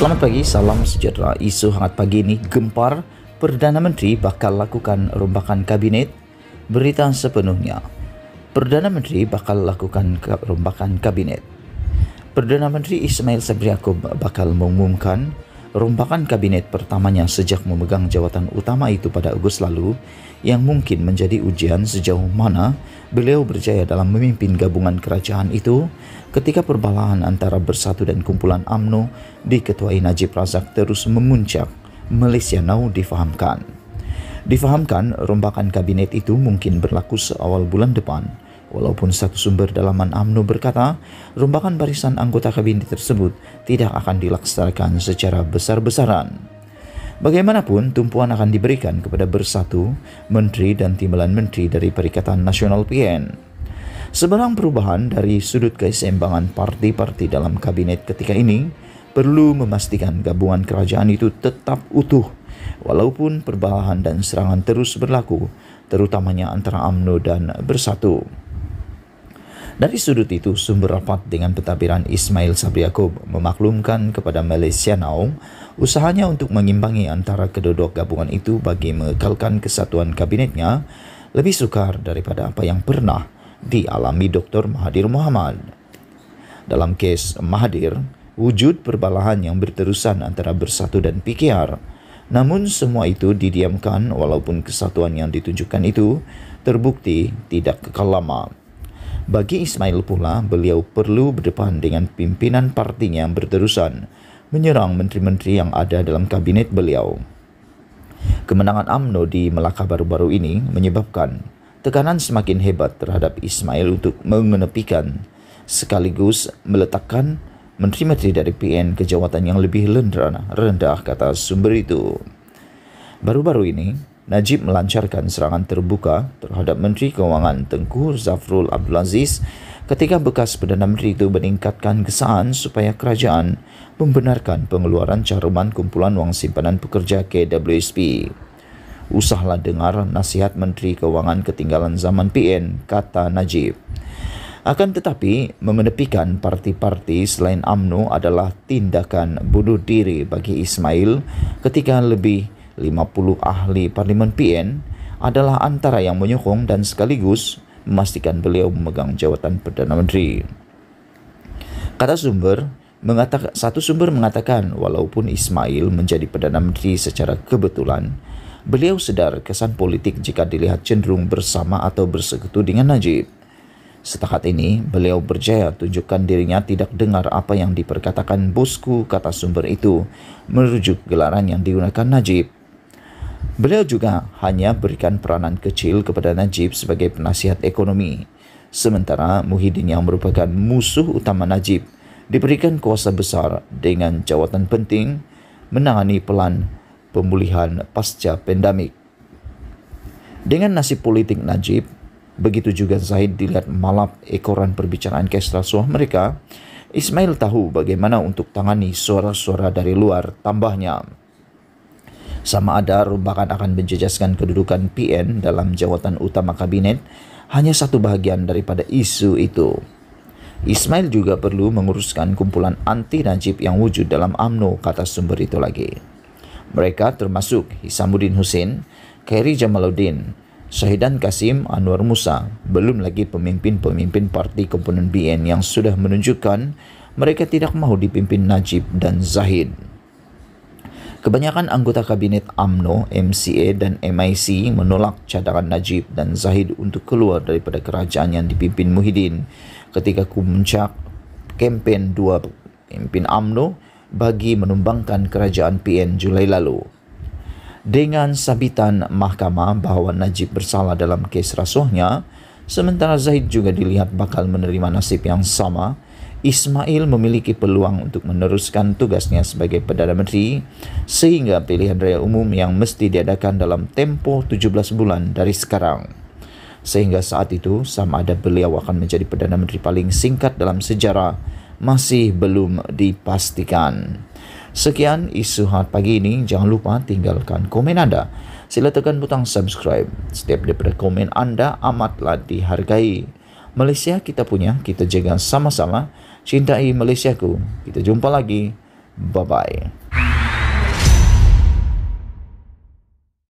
Selamat pagi, salam sejahtera. Isu hangat pagi ini gempar. Perdana Menteri bakal lakukan rombakan kabinet. Berita sepenuhnya. Perdana Menteri bakal lakukan rombakan kabinet. Perdana Menteri Ismail Sabri Yaakob bakal mengumumkan Rombakan kabinet pertamanya sejak memegang jawatan utama itu pada Agustus lalu, yang mungkin menjadi ujian sejauh mana beliau berjaya dalam memimpin gabungan kerajaan itu ketika perbalahan antara Bersatu dan kumpulan AMNO diketuai Najib Razak terus memuncak, Malaysia Now difahamkan. Difahamkan, rombakan kabinet itu mungkin berlaku seawal bulan depan, Walaupun satu sumber dalaman AMNO berkata, rombakan barisan anggota kabinet tersebut tidak akan dilaksanakan secara besar-besaran. Bagaimanapun, tumpuan akan diberikan kepada bersatu, menteri dan timbalan menteri dari Perikatan Nasional PN. Sebarang perubahan dari sudut keseimbangan parti-parti dalam kabinet ketika ini perlu memastikan gabungan kerajaan itu tetap utuh walaupun perbalahan dan serangan terus berlaku, terutamanya antara AMNO dan Bersatu. Dari sudut itu, sumber rapat dengan petabiran Ismail Sabri Yaakob memaklumkan kepada Malaysia Naum usahanya untuk mengimbangi antara kedua gabungan itu bagi mengekalkan kesatuan kabinetnya lebih sukar daripada apa yang pernah dialami Dr. Mahathir Muhammad. Dalam kes Mahathir, wujud perbalahan yang berterusan antara bersatu dan PKR. Namun semua itu didiamkan walaupun kesatuan yang ditunjukkan itu terbukti tidak kekal lama. Bagi Ismail pula, beliau perlu berdepan dengan pimpinan partinya yang berterusan, menyerang menteri-menteri yang ada dalam kabinet beliau. Kemenangan AMNO di Melaka baru-baru ini menyebabkan tekanan semakin hebat terhadap Ismail untuk mengenepikan, sekaligus meletakkan menteri-menteri dari PN ke jawatan yang lebih rendah, rendah kata sumber itu. Baru-baru ini, Najib melancarkan serangan terbuka terhadap Menteri Kewangan Tengku Zafrul Abdul Aziz ketika bekas Perdana Menteri itu meningkatkan kesan supaya kerajaan membenarkan pengeluaran caruman kumpulan wang simpanan pekerja KWSP. Usahlah dengar nasihat Menteri Keuangan ketinggalan zaman PN, kata Najib. Akan tetapi, memenepikan parti-parti selain AMNO adalah tindakan bunuh diri bagi Ismail ketika lebih 50 ahli parlemen PN adalah antara yang menyokong dan sekaligus memastikan beliau memegang jawatan Perdana Menteri. Kata sumber, mengatakan satu sumber mengatakan walaupun Ismail menjadi Perdana Menteri secara kebetulan, beliau sedar kesan politik jika dilihat cenderung bersama atau bersekutu dengan Najib. Setakat ini, beliau berjaya tunjukkan dirinya tidak dengar apa yang diperkatakan bosku kata sumber itu, merujuk gelaran yang digunakan Najib. Beliau juga hanya berikan peranan kecil kepada Najib sebagai penasihat ekonomi. Sementara Muhyiddin yang merupakan musuh utama Najib diberikan kuasa besar dengan jawatan penting menangani pelan pemulihan pasca pandemik. Dengan nasib politik Najib, begitu juga Zaid dilihat malap ekoran perbicaraan kesra suah mereka, Ismail tahu bagaimana untuk tangani suara-suara dari luar tambahnya sama ada bahkan akan menjejaskan kedudukan PN dalam jawatan utama kabinet hanya satu bagian daripada isu itu. Ismail juga perlu menguruskan kumpulan anti Najib yang wujud dalam AMNO, kata sumber itu lagi. Mereka termasuk Hisamuddin Hussein, Khairi Jamaluddin, Syahidan Kasim Anwar Musa, belum lagi pemimpin-pemimpin parti komponen BN yang sudah menunjukkan mereka tidak mau dipimpin Najib dan Zahid. Kebanyakan anggota kabinet AMNO, MCA dan MIC menolak cadangan Najib dan Zahid untuk keluar daripada kerajaan yang dipimpin Muhyiddin ketika kumcak kempen dua pimpin AMNO bagi menumbangkan kerajaan PN Julai lalu. Dengan sabitan mahkamah bahawa Najib bersalah dalam kes rasuahnya, sementara Zahid juga dilihat bakal menerima nasib yang sama, Ismail memiliki peluang untuk meneruskan tugasnya sebagai Perdana Menteri sehingga pilihan raya umum yang mesti diadakan dalam tempo 17 bulan dari sekarang. Sehingga saat itu sama ada beliau akan menjadi Perdana Menteri paling singkat dalam sejarah masih belum dipastikan. Sekian isu hangat pagi ini. Jangan lupa tinggalkan komen Anda. Sila tekan butang subscribe. Setiap daripada komen Anda amatlah dihargai. Malaysia kita punya, kita jaga sama-sama. Cintai Malaysiaku. Kita jumpa lagi. Bye-bye.